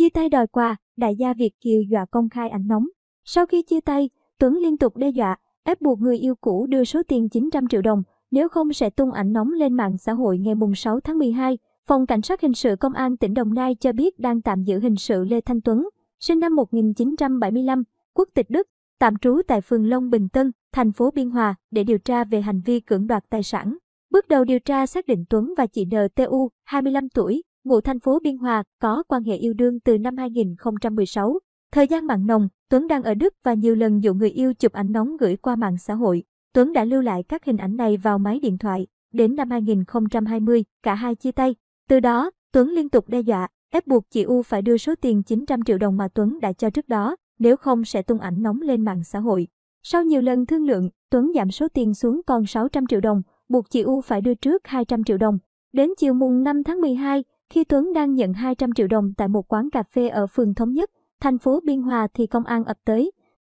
Chia tay đòi quà, đại gia Việt Kiều dọa công khai ảnh nóng. Sau khi chia tay, Tuấn liên tục đe dọa, ép buộc người yêu cũ đưa số tiền 900 triệu đồng, nếu không sẽ tung ảnh nóng lên mạng xã hội ngày 6 tháng 12. Phòng Cảnh sát Hình sự Công an tỉnh Đồng Nai cho biết đang tạm giữ hình sự Lê Thanh Tuấn, sinh năm 1975, quốc tịch Đức, tạm trú tại phường Long Bình Tân, thành phố Biên Hòa để điều tra về hành vi cưỡng đoạt tài sản. Bước đầu điều tra xác định Tuấn và chị NTU, 25 tuổi, ngụ thành phố Biên Hòa, có quan hệ yêu đương từ năm 2016. Thời gian mặn nồng, Tuấn đang ở Đức và nhiều lần dụ người yêu chụp ảnh nóng gửi qua mạng xã hội. Tuấn đã lưu lại các hình ảnh này vào máy điện thoại. Đến năm 2020, cả hai chia tay. Từ đó, Tuấn liên tục đe dọa, ép buộc chị U phải đưa số tiền 900 triệu đồng mà Tuấn đã cho trước đó, nếu không sẽ tung ảnh nóng lên mạng xã hội. Sau nhiều lần thương lượng, Tuấn giảm số tiền xuống còn 600 triệu đồng, buộc chị U phải đưa trước 200 triệu đồng. Đến chiều mùng 5 tháng 12, khi Tuấn đang nhận 200 triệu đồng tại một quán cà phê ở phường Thống Nhất, thành phố Biên Hòa thì công an ập tới,